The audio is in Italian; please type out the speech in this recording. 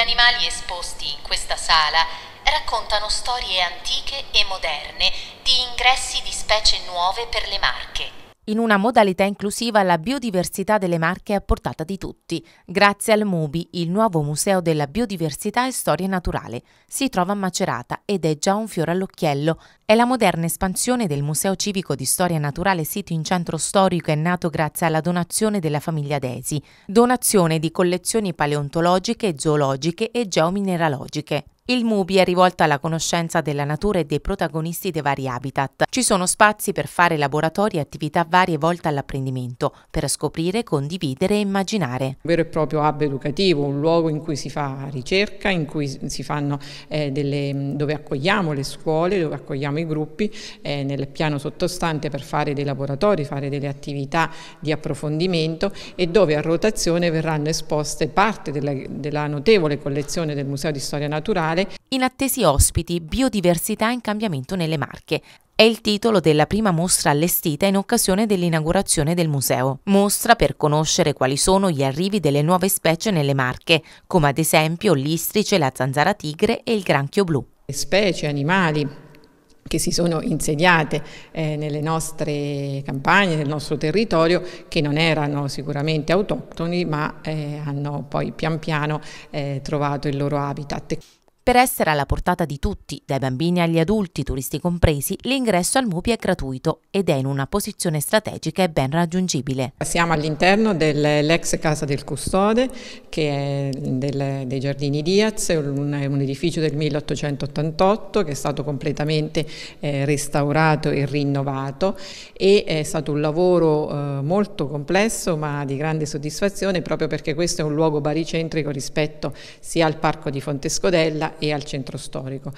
animali esposti in questa sala raccontano storie antiche e moderne di ingressi di specie nuove per le Marche in una modalità inclusiva la biodiversità delle Marche è a portata di tutti, grazie al MUBI, il nuovo Museo della Biodiversità e Storia Naturale. Si trova a Macerata ed è già un fiore all'occhiello. È la moderna espansione del Museo Civico di Storia Naturale sito in centro storico e nato grazie alla donazione della famiglia Desi, donazione di collezioni paleontologiche, zoologiche e geomineralogiche. Il MUBI è rivolto alla conoscenza della natura e dei protagonisti dei vari habitat. Ci sono spazi per fare laboratori e attività varie volte all'apprendimento, per scoprire, condividere e immaginare. Un vero e proprio hub educativo, un luogo in cui si fa ricerca, in cui si fanno, eh, delle, dove accogliamo le scuole, dove accogliamo i gruppi, eh, nel piano sottostante per fare dei laboratori, fare delle attività di approfondimento e dove a rotazione verranno esposte parte della, della notevole collezione del Museo di Storia Naturale Inattesi ospiti, biodiversità in cambiamento nelle Marche. È il titolo della prima mostra allestita in occasione dell'inaugurazione del museo. Mostra per conoscere quali sono gli arrivi delle nuove specie nelle Marche, come ad esempio l'istrice, la zanzara tigre e il granchio blu. Specie, animali, che si sono insediate eh, nelle nostre campagne, nel nostro territorio, che non erano sicuramente autoctoni, ma eh, hanno poi pian piano eh, trovato il loro habitat. Per essere alla portata di tutti, dai bambini agli adulti, turisti compresi, l'ingresso al MUPI è gratuito ed è in una posizione strategica e ben raggiungibile. Siamo all'interno dell'ex Casa del Custode, che è del, dei Giardini Diaz, un, un, edificio del 1888 che è stato completamente eh, restaurato e rinnovato e è stato un lavoro eh, molto complesso ma di grande soddisfazione proprio perché questo è un luogo baricentrico rispetto sia al Parco di Fontescodella e al centro storico.